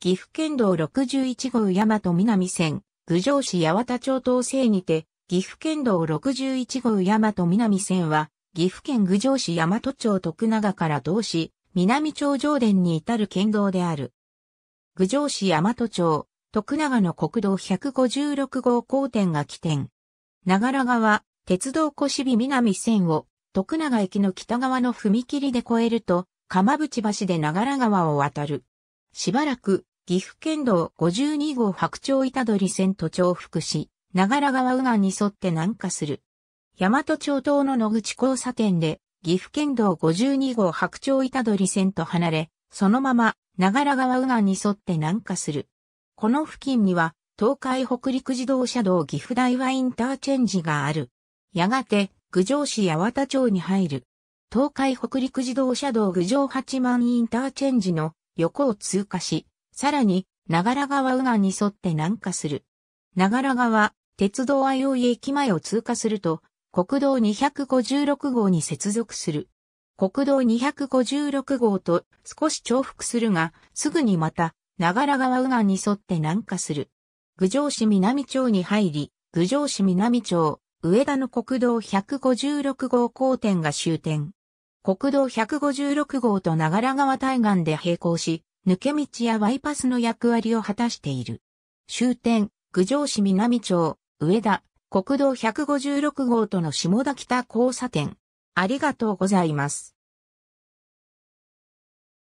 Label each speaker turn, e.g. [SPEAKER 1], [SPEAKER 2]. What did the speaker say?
[SPEAKER 1] 岐
[SPEAKER 2] 阜県道61号大和南線、郡上市八幡町東西にて、岐阜県道61号大和南線は、岐阜県郡上市大和町徳永から同市、南町上田に至る県道である。郡上市大和町、徳永の国道156号交点が起点。長良川、鉄道越市南線を、徳永駅の北側の踏切で越えると、鎌淵橋で長良川を渡る。しばらく岐阜県道52号白鳥板取線と重複し、長良川右岸に沿って南下する。大和町東の野口交差点で、岐阜県道52号白鳥板取線と離れ、そのまま長良川右岸に沿って南下する。この付近には、東海北陸自動車道岐阜大和インターチェンジがある。やがて、郡上市八幡町に入る。東海北陸自動車道郡上八幡インターチェンジの横を通過し、さらに、長良川右岸に沿って南下する。長良川、鉄道愛生駅前を通過すると、国道256号に接続する。国道256号と少し重複するが、すぐにまた、長良川右岸に沿って南下する。郡上市南町に入り、郡上市南町、上田の国道156号交点が終点。国道156号と長良川対岸で並行し、抜け道やワイパスの役割を果たしている。終点、郡上市南町、上田、国道156号との下田北交差点。ありがとうございます。